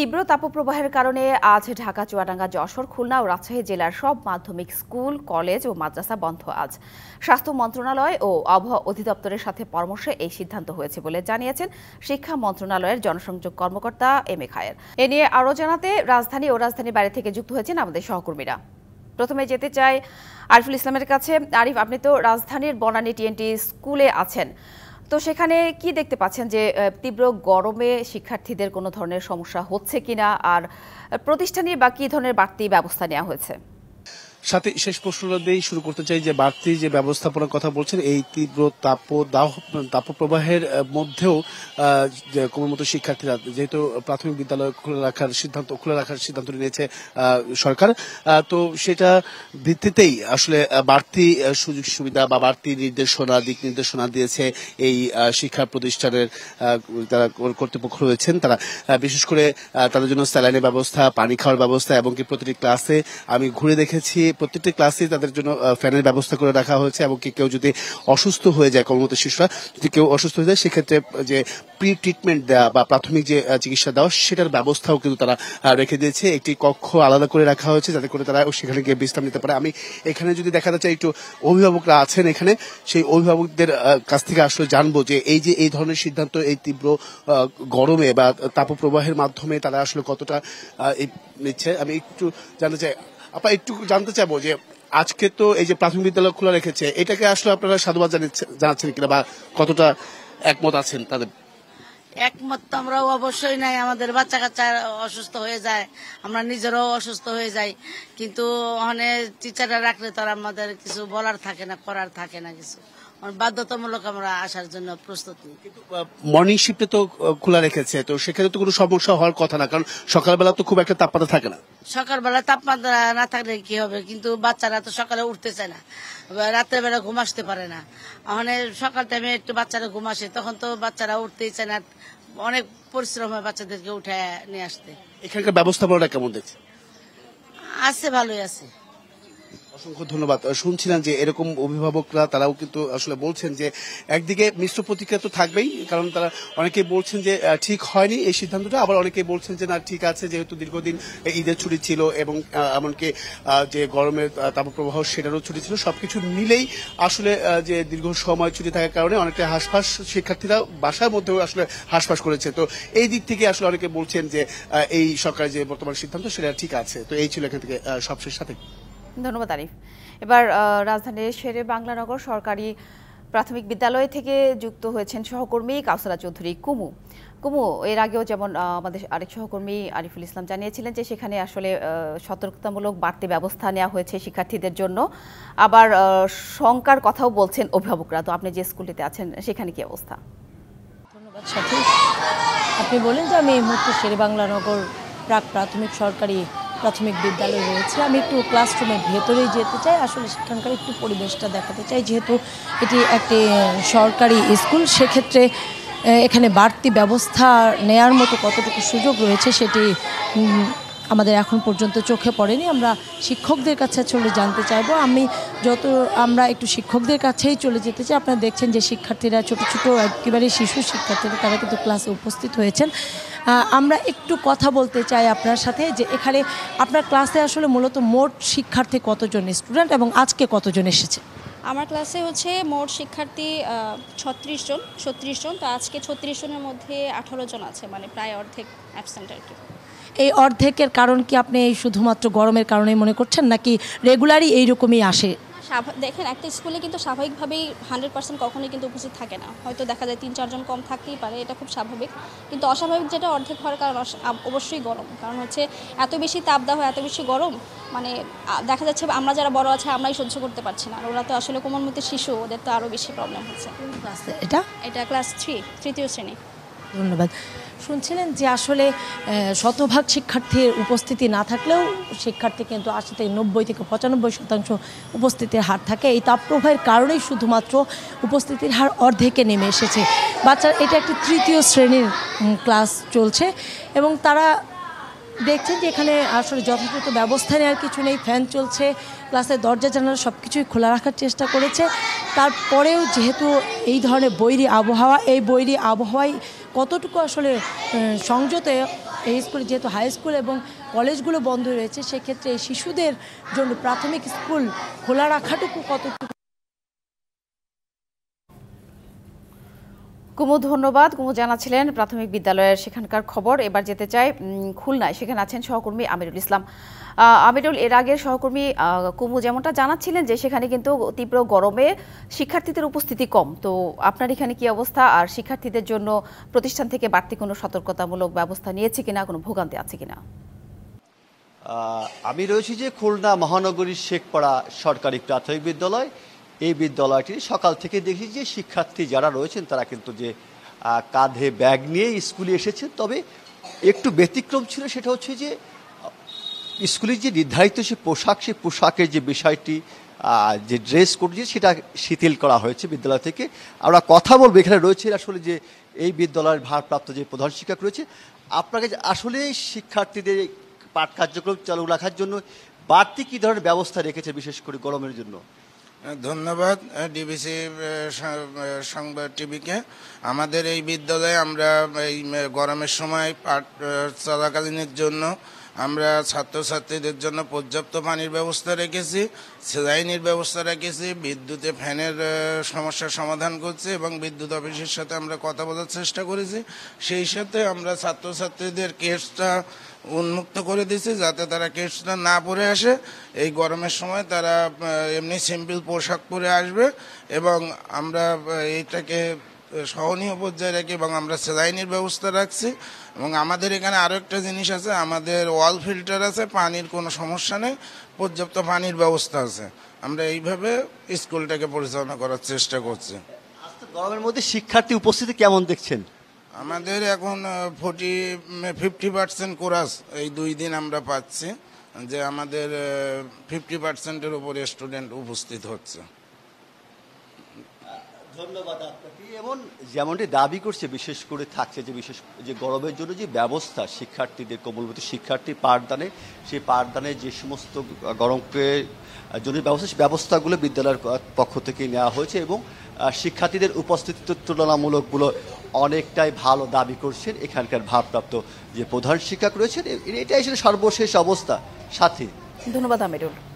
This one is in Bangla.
তীব্র তাপপ্রবাহের কারণে আজ ঢাকা চুয়াডাঙ্গা যশোর খুলনা ও রাজশাহী জেলার সব মাধ্যমিক স্কুল কলেজ ও মাদ্রাসা বন্ধ আজ স্বাস্থ্য মন্ত্রণালয় ও আবহাওয়া অধিদপ্তরের সাথে পরামর্শে এই সিদ্ধান্ত হয়েছে বলে জানিয়েছেন শিক্ষা মন্ত্রণালয়ের জনসংযোগ কর্মকর্তা এম এ খায়ের এ নিয়ে আরও জানাতে রাজধানী ও রাজধানী বাইরে থেকে যুক্ত হয়েছেন আমাদের সহকর্মীরা প্রথমে যেতে চাই আরিফুল ইসলামের কাছে আরিফ আপনি তো রাজধানীর বনানী টিএনটি স্কুলে আছেন তো সেখানে কি দেখতে পাচ্ছেন যে তীব্র গরমে শিক্ষার্থীদের কোনো ধরনের সমস্যা হচ্ছে কিনা আর প্রতিষ্ঠানে বা কী ধরনের বাড়তি ব্যবস্থা নেওয়া হয়েছে সাথে শেষ প্রশ্নটা দিয়ে শুরু করতে চাই যে বাড়তি যে ব্যবস্থাপনার কথা বলছেন এই তীব্র তাপ তাপপ্রবাহের মধ্যেও কোমলমতো শিক্ষার্থীরা যেহেতু প্রাথমিক বিদ্যালয় খুলে রাখার সিদ্ধান্ত খুলে রাখার সিদ্ধান্ত নিয়েছে সরকার তো সেটা ভিত্তিতেই আসলে বাড়তি সুযোগ সুবিধা বা বাড়তি নির্দেশনা দিক নির্দেশনা দিয়েছে এই শিক্ষা প্রতিষ্ঠানের যারা কর্তৃপক্ষ রয়েছেন তারা বিশেষ করে তাদের জন্য স্যালাইনের ব্যবস্থা পানি খাওয়ার ব্যবস্থা এবং কি প্রতিটি ক্লাসে আমি ঘুরে দেখেছি প্রত্যেকটি ক্লাসে তাদের জন্য ফ্যানের ব্যবস্থা করে রাখা হয়েছে এবং কেউ যদি অসুস্থ হয়ে যায় কর্মরত শিশুরা যদি কেউ অসুস্থ হয়ে যায় সেক্ষেত্রে যে প্রি ট্রিটমেন্ট দেওয়া বা প্রাথমিক যে চিকিৎসা দেওয়া সেটার ব্যবস্থাও কিন্তু তারা রেখে দিয়েছে একটি কক্ষ আলাদা করে রাখা হয়েছে যাতে করে তারা সেখানে গিয়ে বিশ্রাম নিতে পারে আমি এখানে যদি দেখাতে চাই একটু অভিভাবকরা আছেন এখানে সেই অভিভাবকদের কাছ থেকে আসলে জানবো যে এই যে এই ধরনের সিদ্ধান্ত এই তীব্র গরমে বা তাপপ্রবাহের মাধ্যমে তারা আসলে কতটা নিচ্ছে আমি একটু জানতে চাই আপনার একটু জানতে চাইবো যে আজকে তো এই যে প্রাথমিক বিদ্যালয় খোলা রেখেছে এটাকে আসলে আপনারা সাধুবাদ জানাচ্ছেন কিনা বা কতটা একমত আছেন তাদের একমত তো আমরাও অবশ্যই নাই আমাদের বাচ্চা কাচ্চা অসুস্থ হয়ে যায় আমরা নিজেরাও অসুস্থ হয়ে যাই কিন্তু ওখানে টিচাররা রাখলে তো আমাদের কিছু বলার থাকে না করার থাকে না কিছু বাধ্যতামূলক আমরা আসার জন্য প্রস্তুতি মর্নিং শিফটে তো খোলা রেখেছে তো সেক্ষেত্রে তো কোনো সমস্যা হওয়ার কথা না কারণ সকালবেলা তো খুব একটা তাপমাত্রা থাকে না সকালবেলা তাপমাত্রা না থাকলে কি হবে কিন্তু বাচ্চারা তো সকালে উঠতে চায় না রাত্রেবেলা ঘুম আসতে পারে না মানে সকাল টাইমে একটু বাচ্চারা ঘুম আসে তখন তো বাচ্চারা উঠতেই চায় না অনেক পরিশ্রম হয় বাচ্চাদেরকে উঠে নিয়ে আসতে এখানকার ব্যবস্থাপনাটা কেমন দেখছে আছে ভালোই আছে অসংখ্য ধন্যবাদ শুনছিলাম যে এরকম অভিভাবকরা তারাও কিন্তু আসলে বলছেন যে একদিকে মিশ্র প্রতিক্রিয়া তো থাকবেই কারণ তারা অনেকেই বলছেন যে ঠিক হয়নি এই সিদ্ধান্তটা আবার অনেকেই বলছেন যে না ঠিক আছে যেহেতু দীর্ঘদিন ঈদের ছুটি ছিল এবং এমনকি যে গরমের তাপপ্রবাহ সেটারও ছুটি ছিল সবকিছু মিলেই আসলে যে দীর্ঘ সময় ছুটি থাকার কারণে অনেকটা হাসফাস শিক্ষার্থীরা বাসার মধ্যেও আসলে হাসফাস করেছে তো এই দিক থেকে আসলে অনেকে বলছেন যে এই সরকারের যে বর্তমান সিদ্ধান্ত সেটা ঠিক আছে তো এই ছিল এখান থেকে সবশেষ সাথে ধন্যবাদ আরিফ এবার রাজধানীর শেরে বাংলানগর সরকারি প্রাথমিক বিদ্যালয় থেকে যুক্ত হয়েছেন সহকর্মী কাউসারা চৌধুরী কুমু কুমু এর আগেও যেমন আমাদের আরেক সহকর্মী আরিফুল ইসলাম জানিয়েছিলেন যে সেখানে আসলে সতর্কতামূলক বাড়তি ব্যবস্থা নেওয়া হয়েছে শিক্ষার্থীদের জন্য আবার শঙ্কার কথাও বলছেন অভিভাবকরা তো আপনি যে স্কুলটিতে আছেন সেখানে কি অবস্থা ধন্যবাদ সাথী আপনি বলেন যে আমি এই মুহূর্তে বাংলানগর প্রাক প্রাথমিক সরকারি প্রাথমিক বিদ্যালয় রয়েছে আমি একটু ক্লাসরুমের ভেতরেই যেতে চাই আসলে সেখানকার একটু পরিবেশটা দেখাতে চাই যেহেতু এটি একটি সরকারি স্কুল সেক্ষেত্রে এখানে বাড়তি ব্যবস্থা নেয়ার মতো কতটুকু সুযোগ রয়েছে সেটি আমাদের এখন পর্যন্ত চোখে পড়েনি আমরা শিক্ষকদের কাছে চলে জানতে চাইবো আমি যত আমরা একটু শিক্ষকদের কাছেই চলে যেতে চাই আপনারা দেখছেন যে শিক্ষার্থীরা ছোট ছোট একেবারে শিশু শিক্ষার্থীরা তারা কিন্তু ক্লাসে উপস্থিত হয়েছেন আমরা একটু কথা বলতে চাই আপনার সাথে যে এখানে আপনার ক্লাসে আসলে মূলত মোট শিক্ষার্থী কতজন স্টুডেন্ট এবং আজকে কতজন এসেছে আমার ক্লাসে হচ্ছে মোট শিক্ষার্থী ছত্রিশ জন ছত্রিশ জন তো আজকে ছত্রিশ জনের মধ্যে আঠারো জন আছে মানে প্রায় অর্ধেক অ্যাবসেন্ট আর কি এই অর্ধেকের কারণ কি আপনি এই শুধুমাত্র গরমের কারণেই মনে করছেন নাকি রেগুলারই এইরকমই আসে দেখেন একটা স্কুলে কিন্তু স্বাভাবিকভাবেই হান্ড্রেড পার্সেন্ট কখনোই কিন্তু উপস্থিত থাকে না হয়তো দেখা যায় তিন চারজন কম থাকতেই পারে এটা খুব স্বাভাবিক কিন্তু অস্বাভাবিক যেটা অর্ধেক হওয়ার কারণ অবশ্যই গরম কারণ হচ্ছে এত বেশি তাপদাহ এত বেশি গরম মানে দেখা যাচ্ছে আমরা যারা বড় আছে আমরাই সহ্য করতে পারছি না ওরা তো আসলে কোমর মধ্যে শিশু ওদের তো আরও বেশি প্রবলেম হচ্ছে এটা এটা ক্লাস থ্রি তৃতীয় শ্রেণী ধন্যবাদ শুনছিলেন যে আসলে শতভাগ শিক্ষার্থীর উপস্থিতি না থাকলেও শিক্ষার্থী কিন্তু আশি থেকে নব্বই থেকে পঁচানব্বই শতাংশ উপস্থিতির হার থাকে এই তাপপ্রবাহের কারণেই শুধুমাত্র উপস্থিতির হার অর্ধেকে নেমে এসেছে বাচ্চার এটা একটি তৃতীয় শ্রেণীর ক্লাস চলছে এবং তারা দেখছেন যে এখানে আসলে যথাযথ ব্যবস্থা নেওয়ার কিছু নেই ফ্যান চলছে ক্লাসের দরজা জানালা সব কিছুই খোলা রাখার চেষ্টা করেছে তারপরেও যেহেতু এই ধরনের বৈরী আবহাওয়া এই বৈরী আবহাওয়ায় কতটুকু আসলে সংযতে এই স্কুলে যেহেতু হাই স্কুল এবং কলেজগুলো বন্ধ রয়েছে সেক্ষেত্রে শিশুদের জন্য প্রাথমিক স্কুল খোলা রাখাটুকু কতটুকু কুমু ধন্যবাদ কুমু জানাচ্ছিলেন প্রাথমিক বিদ্যালয়ের সেখানকার খবর এবার যেতে চাই খুলনায় সেখানে আছেন সহকর্মী আমিরুল ইসলাম আমিরুল এর আগের সহকর্মী কুমু যেমনটা জানাচ্ছিলেন যে সেখানে কিন্তু তীব্র গরমে শিক্ষার্থীদের উপস্থিতি কম তো আপনার এখানে কি অবস্থা আর শিক্ষার্থীদের জন্য প্রতিষ্ঠান থেকে বাড়তি কোনো সতর্কতামূলক ব্যবস্থা নিয়েছে কিনা কোনো ভোগান্তি আছে কিনা আমি রয়েছি যে খুলনা মহানগরীর শেখপাড়া সরকারি প্রাথমিক বিদ্যালয় এই বিদ্যালয়টি সকাল থেকে দেখি যে শিক্ষার্থী যারা রয়েছেন তারা কিন্তু যে কাঁধে ব্যাগ নিয়ে স্কুলে এসেছেন তবে একটু ব্যতিক্রম ছিল সেটা হচ্ছে যে স্কুলের যে নির্ধারিত সে পোশাক সে পোশাকের যে বিষয়টি যে ড্রেস করছে সেটা শিথিল করা হয়েছে বিদ্যালয় থেকে আমরা কথা বলবো এখানে রয়েছে আসলে যে এই বিদ্যালয়ের ভারপ্রাপ্ত যে প্রধান শিক্ষক রয়েছে আপনাকে আসলে শিক্ষার্থীদের পাঠ কার্যক্রম চালু রাখার জন্য বাড়তি কী ধরনের ব্যবস্থা রেখেছে বিশেষ করে গরমের জন্য ধন্যবাদ ডিবিসি সংবাদ টিভিকে আমাদের এই বিদ্যালয়ে আমরা এই গরমের সময় পাঠ চলাকালীনের জন্য আমরা ছাত্রছাত্রীদের জন্য পর্যাপ্ত পানির ব্যবস্থা রেখেছি সেলাইনের ব্যবস্থা রেখেছি বিদ্যুতে ফ্যানের সমস্যার সমাধান করছি এবং বিদ্যুৎ অফিসের সাথে আমরা কথা বলার চেষ্টা করেছি সেই সাথে আমরা ছাত্রছাত্রীদের কেসটা উন্মুক্ত করে দিয়েছি যাতে তারা কেসটা না পরে আসে এই গরমের সময় তারা এমনি সিম্পল পোশাক পরে আসবে এবং আমরা এইটাকে সহনীয় পর্যায়ে রাখি এবং আমরা সেলাইনের ব্যবস্থা রাখছি এবং আমাদের এখানে আরও একটা জিনিস আছে আমাদের ওয়াল ফিল্টার আছে পানির কোনো সমস্যা নেই পর্যাপ্ত পানির ব্যবস্থা আছে আমরা এইভাবে স্কুলটাকে পরিচালনা করার চেষ্টা করছি গরমের মধ্যে শিক্ষার্থী উপস্থিতি কেমন দেখছেন আমাদের এখন ফোর্টি ফিফটি পার্সেন্ট কোরাস এই দুই দিন আমরা পাচ্ছি যে আমাদের ফিফটি পার্সেন্টের উপরে স্টুডেন্ট উপস্থিত হচ্ছে ধন্যবাদ আপনাকে যেমনটি দাবি করছে বিশেষ করে থাকছে যে বিশেষ যে গরমের জন্য যে ব্যবস্থা শিক্ষার্থীদের কোমলবতী শিক্ষার্থী পাঠদানে সেই পাঠদানে যে সমস্ত গরমকে জন্য ব্যবস্থা সেই ব্যবস্থাগুলো বিদ্যালয়ের পক্ষ থেকে নেওয়া হয়েছে এবং শিক্ষার্থীদের উপস্থিতি তুলনামূলকগুলো অনেকটাই ভালো দাবি করছেন এখানকার ভারপ্রাপ্ত যে প্রধান শিক্ষক রয়েছেন এটাই আসলে সর্বশেষ অবস্থা সাথী ধন্যবাদ আমিরুল